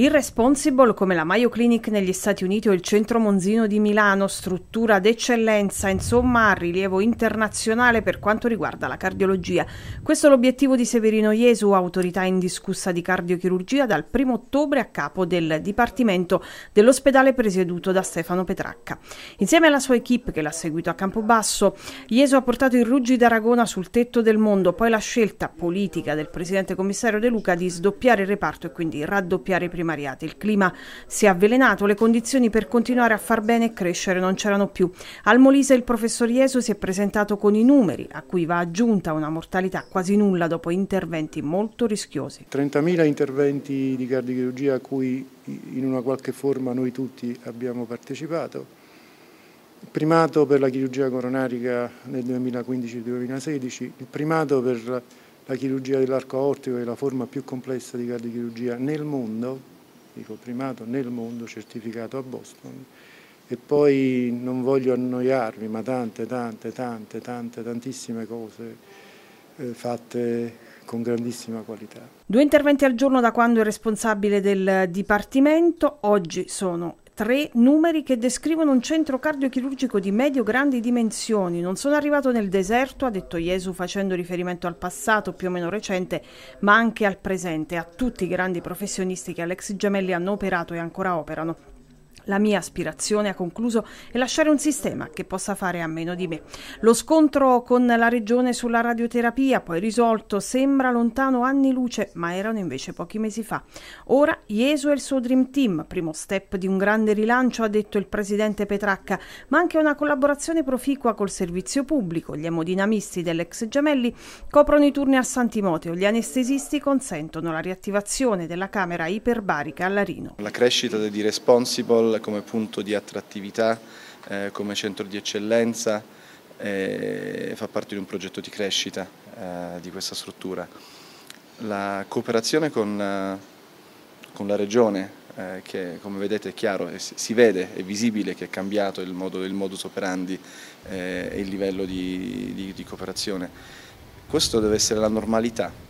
Il Irresponsible come la Mayo Clinic negli Stati Uniti o il Centro Monzino di Milano, struttura d'eccellenza, insomma a rilievo internazionale per quanto riguarda la cardiologia. Questo è l'obiettivo di Severino Iesu, autorità indiscussa di cardiochirurgia, dal 1 ottobre a capo del Dipartimento dell'ospedale presieduto da Stefano Petracca. Insieme alla sua equip che l'ha seguito a Campobasso, Iesu ha portato il Ruggi d'Aragona sul tetto del mondo, poi la scelta politica del Presidente Commissario De Luca di sdoppiare il reparto e quindi raddoppiare prima mareate. Il clima si è avvelenato, le condizioni per continuare a far bene e crescere non c'erano più. Al Molise il professor Iesu si è presentato con i numeri, a cui va aggiunta una mortalità quasi nulla dopo interventi molto rischiosi. 30.000 interventi di cardiochirurgia a cui in una qualche forma noi tutti abbiamo partecipato. Primato per la chirurgia coronarica nel 2015-2016, il primato per la chirurgia dell'arco aortico che è la forma più complessa di cardiochirurgia nel mondo dico primato nel mondo certificato a Boston e poi non voglio annoiarvi ma tante tante tante tante tantissime cose eh, fatte con grandissima qualità. Due interventi al giorno da quando è responsabile del Dipartimento, oggi sono tre numeri che descrivono un centro cardiochirurgico di medio-grandi dimensioni. Non sono arrivato nel deserto, ha detto Gesù facendo riferimento al passato più o meno recente, ma anche al presente, a tutti i grandi professionisti che Alex Gemelli hanno operato e ancora operano. La mia aspirazione, ha concluso, è lasciare un sistema che possa fare a meno di me. Lo scontro con la regione sulla radioterapia, poi risolto, sembra lontano anni luce, ma erano invece pochi mesi fa. Ora Jesu e il suo Dream Team, primo step di un grande rilancio, ha detto il presidente Petracca, ma anche una collaborazione proficua col servizio pubblico. Gli emodinamisti dell'ex gemelli coprono i turni a Santimoteo, gli anestesisti consentono la riattivazione della camera iperbarica a Larino. La crescita di Responsible Hall come punto di attrattività, eh, come centro di eccellenza, eh, fa parte di un progetto di crescita eh, di questa struttura. La cooperazione con, eh, con la Regione, eh, che come vedete è chiaro, si vede, è visibile che è cambiato il, modo, il modus operandi eh, e il livello di, di, di cooperazione. Questo deve essere la normalità